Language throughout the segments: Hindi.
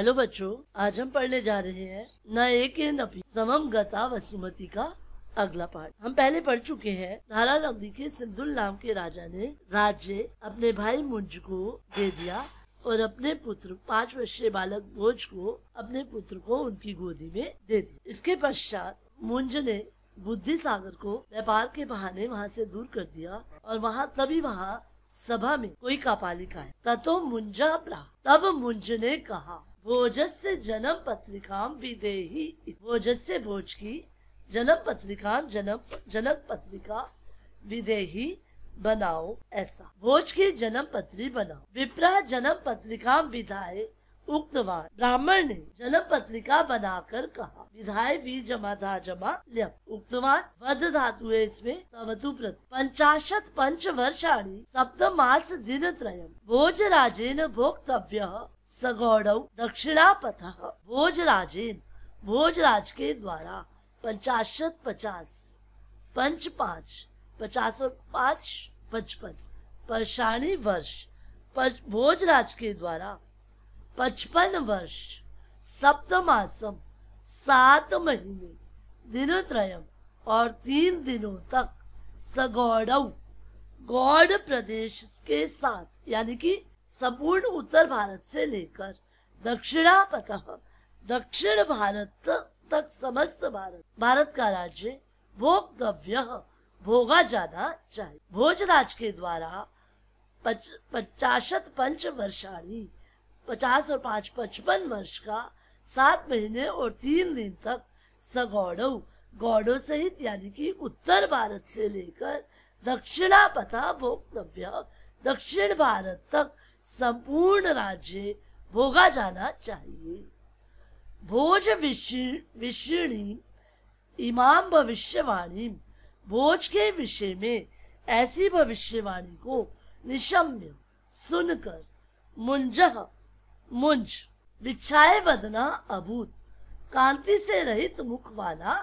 हेलो बच्चों आज हम पढ़ने जा रहे हैं न एक नपी समम गता वसुमती का अगला पार्ट हम पहले पढ़ चुके हैं धारा नगरी के सिंधुल नाम के राजा ने राज्य अपने भाई मुंज को दे दिया और अपने पुत्र पाँच वर्षीय बालक बोझ को अपने पुत्र को उनकी गोदी में दे दिया इसके पश्चात मुंज ने बुद्धि सागर को व्यापार के बहाने वहाँ से दूर कर दिया और वहाँ तभी वहाँ सभा में कोई कापालिका है ततो मुंजा ब्रा तब मुंज ने कहा भोजस्य जन्म पत्रिकाम विदेही भोजस्य भोज की जन्म पत्रिका जन्म जनक पत्रिका विदेही बनाओ ऐसा भोज की जन्म पत्री बनाओ विप्रा जन्म पत्रिका विधाय उक्तवान ब्राह्मण ने जन्म पत्रिका बनाकर कहा विधाय वी जमा था जमा लिया उक्तवान वध धातु है इसमें तवतु प्रत पंचाशत पंच वर्षाणी सप्त मास दिन त्रयम भोज राजेन भोक्तव्य भोज दक्षिणापथ भोजराजेन भोजराज के द्वारा पंचाशत पचास पंच पाँच पचास और पाँच पचपन परेशानी वर्ष पच, भोजराज के द्वारा पचपन वर्ष सप्तमासम सात महीने दिन त्रयम और तीन दिनों तक सगौड़ गौड़ प्रदेश के साथ यानी कि संपूर्ण उत्तर भारत से लेकर दक्षिणापत दक्षिण भारत तक समस्त भारत भारत का राज्य भोक्तव्य भोगा जाना चाहिए भोजराज के द्वारा पच, पंच वर्षाणी पचास और पाँच पचपन वर्ष का सात महीने और तीन दिन तक सगौड़ गौड़ो सहित यानी कि उत्तर भारत से लेकर दक्षिणा पथा भोक्तव्य दक्षिण भारत तक संपूर्ण राज्य भोगा जाना चाहिए भोज विषणी इमाम भविष्यवाणी भोज के विषय में ऐसी भविष्यवाणी को निशम्य सुनकर मुंज मुंज बिछाए बदना अभूत कांति से रहित मुख वाला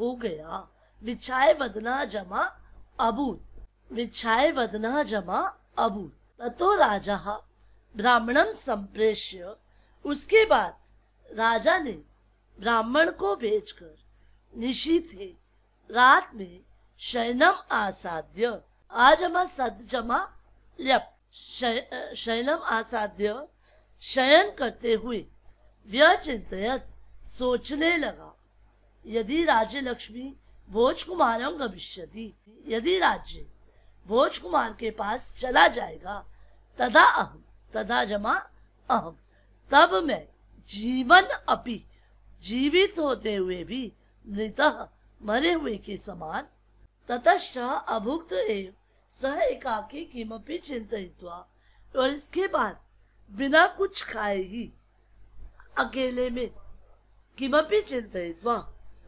हो गया बिछाए बदना जमा अभूत बिछाए बदना जमा अभूत ततो राजा ब्राह्मणम संप्रेष्य उसके बाद राजा ने ब्राह्मण को भेजकर निशी थे रात में शयनम आसाध्य आज हमा सद जमा लप शयनम आसाध्य शयन करते हुए व्यचिंत सोचने लगा यदि राज्य लक्ष्मी भोज कुमारम गमिष्यति यदि राज्य भोज कुमार के पास चला जाएगा तदा अहम तथा जमा अहम तब मैं जीवन अपि जीवित होते हुए भी मृत मरे हुए के समान ततश्च अभुक्त एव सह एकाकी किमपि चिंतित और इसके बाद बिना कुछ खाए ही अकेले में किमपि चिंतित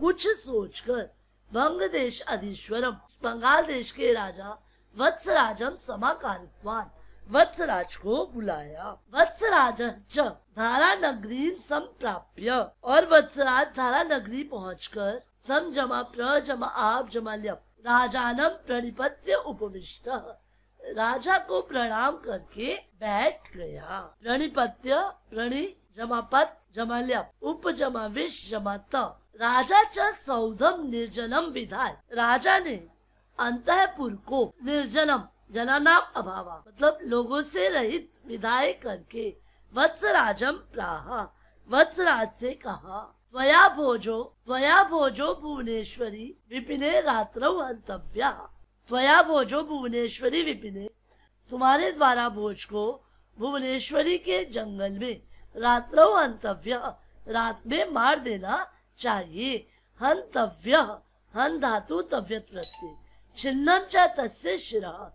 कुछ सोचकर भंग देश अधीश्वरम बंगाल देश के राजा वत्स राजम समाकारित्वान वत्सराज को बुलाया वत्सराज राज धारा नगरी संप्राप्य और वत्सराज धारा नगरी पहुँच कर सम जमा प्र जमा आप जमा लिया राजानम प्रणिपत्य उपविष्ट राजा को प्रणाम करके बैठ गया प्रणिपत्य प्रणी जमापत जमाल्यप उप जमा विष जमा त राजा च सौधम निर्जनम विधाय राजा ने अंतपुर को निर्जनम जनानाम अभाव मतलब लोगों से रहित विदाई करके राजम प्राहा राज से कहा त्वया भोजो त्वया भोजो भुवनेश्वरी विपिने रात्र अंतव्या त्वया भोजो भुवनेश्वरी विपिने तुम्हारे द्वारा भोज को भुवनेश्वरी के जंगल में रात्र अंतव्य रात में मार देना चाहिए हंतव्य हन धातु तव्यत प्रत्येक छिन्नम चा तस्य शिरा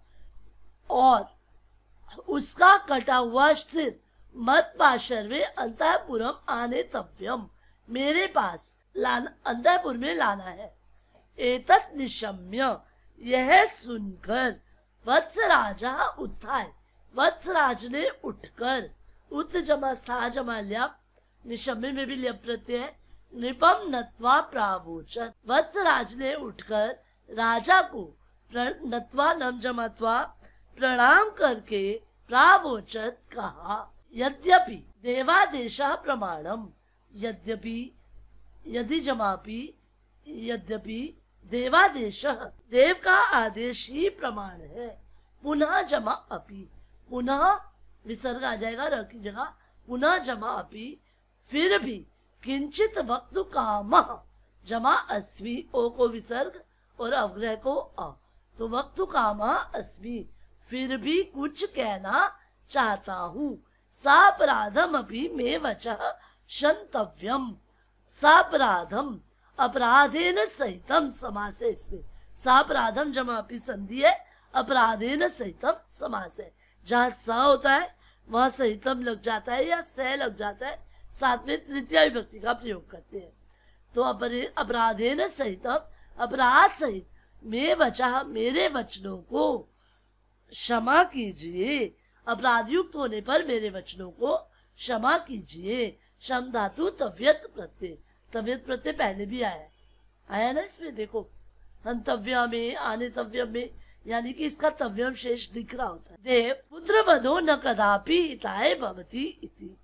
और उसका कटा हुआ सिर मत पाशर में अंतपुरम आने तव्यम मेरे पास अंतपुर में लाना है एतत निशम्य यह सुनकर वत्स राजा उठाए वत्स राज ने उठकर उत जमा स्था जमा लिया निशम्य में भी लिया प्रत्यय निपम नत्वा प्रावोचन वत्स राज ने उठकर राजा को नत्वा नम जमात्वा प्रणाम करके प्रावोचत कहा यद्यपि देवादेश प्रमाणम यद्यपि यदि जमापि यद्यपि देवादेश देव का आदेश ही प्रमाण है पुनः जमा अपि पुनः विसर्ग आ जाएगा र की जगह पुनः जमा अपि फिर भी किंचित वक्त काम जमा अस्वी ओ को विसर्ग और अवग्रह को अ तो वक्त काम अस्वी फिर भी कुछ कहना चाहता हूँ सापराधम अभी मे वच क्षंतव्यम सापराधम न सहितम समास है इसमें सापराधम जमा अपनी संधि है अपराधे न सहितम समास है जहाँ स होता है वह सहितम लग जाता है या स लग जाता है साथ में तृतीय विभक्ति का प्रयोग करते हैं तो न सहितम अपराध सहित मे वचा मेरे वचनों को क्षमा कीजिए अपराधयुक्त होने पर मेरे वचनों को क्षमा कीजिए क्षम धातु तव्यत प्रत्यय तव्यत प्रत्यय पहले भी आया आया ना इसमें देखो अंतव्य में आने तव्य में यानी कि इसका तव्यम शेष दिख रहा होता है देव पुत्र वधो न कदापि हिताय भवती इति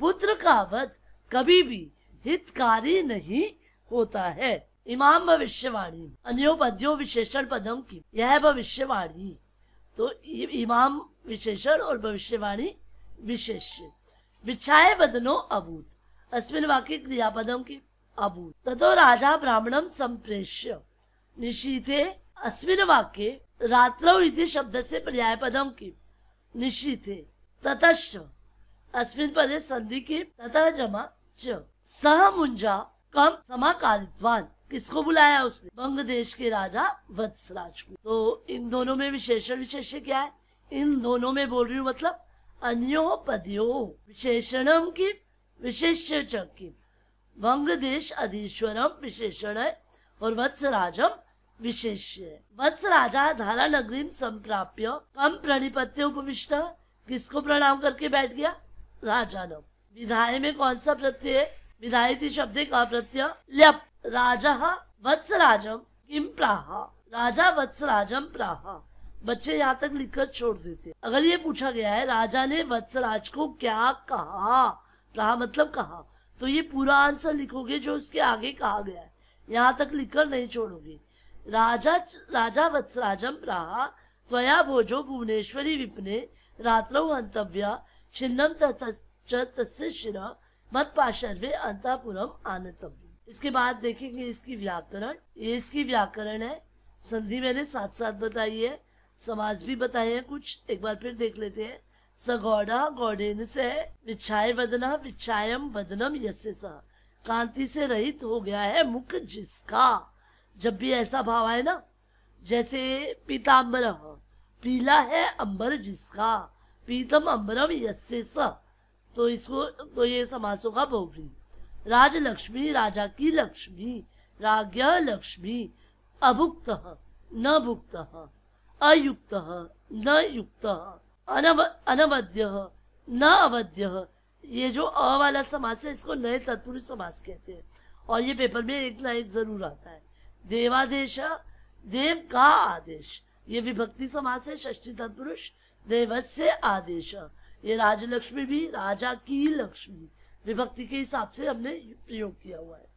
पुत्र का वध कभी भी हितकारी नहीं होता है इमाम भविष्यवाणी अन्यो पद्यो विशेषण पदम की यह भविष्यवाणी तो इमाम विशेषण और भविष्यवाणी विशेष विच्छाए वदनो अभूत अस्विन वाक्य क्रियापदम की अभूत तथो राजा ब्राह्मणम संप्रेष्य निशीते अस्विन वाक्य रात्रो इति शब्द से पर्याय पदम की निशीथे ततश्च अस्विन पदे संधि की तथा जमा च सह मुंजा कम समाकालितवान किसको बुलाया उसने बंग देश के राजा वत्सराज को तो इन दोनों में विशेषण विशेष्य क्या है इन दोनों में बोल रही हूँ मतलब अन्यो पदियो विशेषणम की विशेष की बंग देश अधीश्वरम विशेषण है और वत्सराजम विशेष्य वत्स राजा धारा नगरी संप्राप्य कम प्रणिपत्य उपविष्ट किसको प्रणाम करके बैठ गया राजा नम विधाय में कौन सा प्रत्यय विधायती शब्द का प्रत्यय लप राजा वत्सराजम किम प्राह राजा वत्सराजम प्राह बच्चे यहाँ तक लिखकर छोड़ देते अगर ये पूछा गया है राजा ने वत्सराज को क्या कहा प्राह मतलब कहा तो ये पूरा आंसर लिखोगे जो उसके आगे कहा गया है यहाँ तक लिखकर नहीं छोड़ोगे राजा राजा वत्सराजम प्राह त्वया भोजो भुवनेश्वरी विपने रात्रो अंतव्य छिन्नम तस्य मत पाशर्वे अंतापुरम आनतव्य इसके बाद देखेंगे इसकी व्याकरण ये इसकी व्याकरण है संधि मैंने साथ साथ बताई है समाज भी बताए हैं कुछ एक बार फिर देख लेते हैं सगौड़ा गौडेन से विच्छाय बदना विच्छायम बदनम यसे सा कांति से रहित हो गया है मुख जिसका जब भी ऐसा भाव आए ना जैसे पीताम्बर पीला है अंबर जिसका पीतम अम्बरम यसे सा तो इसको तो ये समासों का बहुत राजलक्ष्मी राजा की लक्ष्मी राज लक्ष्मी अभुक्त न भुक्त अयुक्त न युक्त अनवध्य न अवध्य ये जो अ वाला समास है इसको नए तत्पुरुष समास कहते हैं और ये पेपर में एक ना एक जरूर आता है देवादेश देव का आदेश ये विभक्ति समास है षष्टी तत्पुरुष देवस्य आदेश ये राजलक्ष्मी भी राजा की लक्ष्मी विभक्ति के हिसाब से हमने प्रयोग किया हुआ है